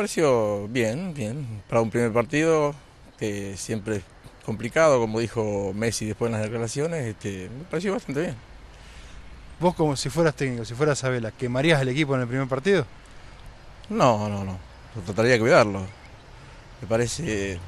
pareció bien, bien. Para un primer partido, que este, siempre es complicado, como dijo Messi después en las declaraciones, este, me pareció bastante bien. Vos como si fueras técnico, si fueras Abela, ¿quemarías el equipo en el primer partido? No, no, no. trataría de cuidarlo. Me parece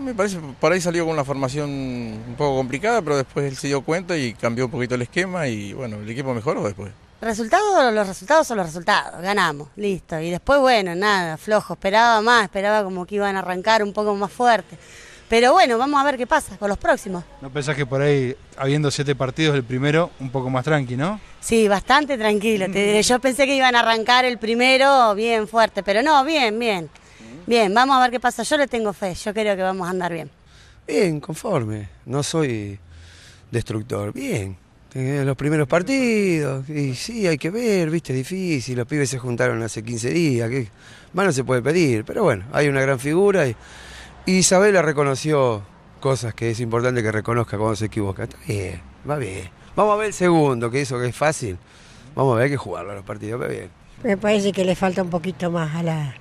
me parece, por ahí salió con una formación un poco complicada, pero después él se dio cuenta y cambió un poquito el esquema y bueno, el equipo mejoró después. Resultados, los resultados son los resultados, ganamos, listo. Y después, bueno, nada, flojo, esperaba más, esperaba como que iban a arrancar un poco más fuerte. Pero bueno, vamos a ver qué pasa con los próximos. ¿No pensás que por ahí, habiendo siete partidos, el primero un poco más tranqui, no? Sí, bastante tranquilo. yo pensé que iban a arrancar el primero bien fuerte, pero no, bien, bien. Bien, vamos a ver qué pasa. Yo le tengo fe, yo creo que vamos a andar bien. Bien, conforme. No soy destructor. Bien. Eh, los primeros partidos, y sí, hay que ver, viste, difícil. Los pibes se juntaron hace 15 días, que más no se puede pedir. Pero bueno, hay una gran figura y, Isabela reconoció cosas que es importante que reconozca cuando se equivoca. Está bien, va bien. Vamos a ver el segundo, que eso que es fácil. Vamos a ver hay que jugarlo a los partidos, va bien. Me parece que le falta un poquito más a la,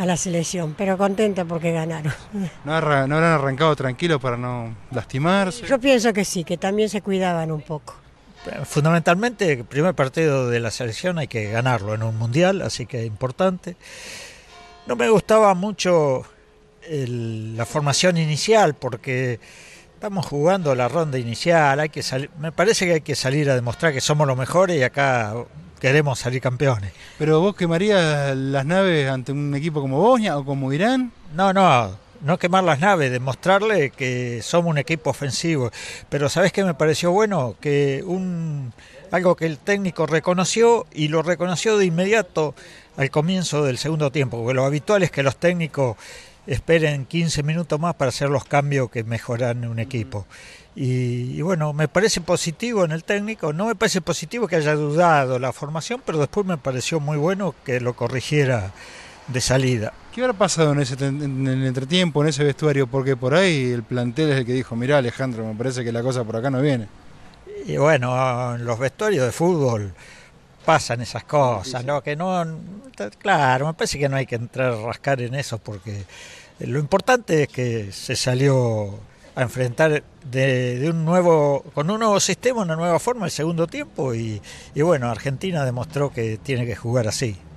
a la selección, pero contenta porque ganaron. ¿No, eran arrancado tranquilos para no lastimarse? Yo pienso que sí, que también se cuidaban un poco. Fundamentalmente, el primer partido de la selección hay que ganarlo en un mundial, así que es importante. No me gustaba mucho la formación inicial porque estamos jugando la ronda inicial, hay que me parece que hay que salir a demostrar que somos los mejores y acá queremos salir campeones. ¿Pero vos quemarías las naves ante un equipo como Bosnia o como Irán? No, no, no quemar las naves, demostrarle que somos un equipo ofensivo. Pero ¿sabés qué me pareció bueno? Que un algo que el técnico reconoció y lo reconoció de inmediato al comienzo del segundo tiempo, porque lo habitual es que los técnicos esperen 15 minutos más para hacer los cambios que mejoran un equipo. Mm. Y, bueno, me parece positivo en el técnico, no me parece positivo que haya dudado la formación, pero después me pareció muy bueno que lo corrigiera de salida. ¿Qué hubiera pasado en, ese, el entretiempo, en ese vestuario? Porque por ahí el plantel es el que dijo, mirá Alejandro, me parece que la cosa por acá no viene. Y bueno, en los vestuarios de fútbol pasan esas cosas, ¿no? Que no, claro, me parece que no hay que entrar a rascar en eso porque lo importante es que se salió enfrentar de, un nuevo, con un nuevo sistema, una nueva forma el segundo tiempo y, y bueno, Argentina demostró que tiene que jugar así.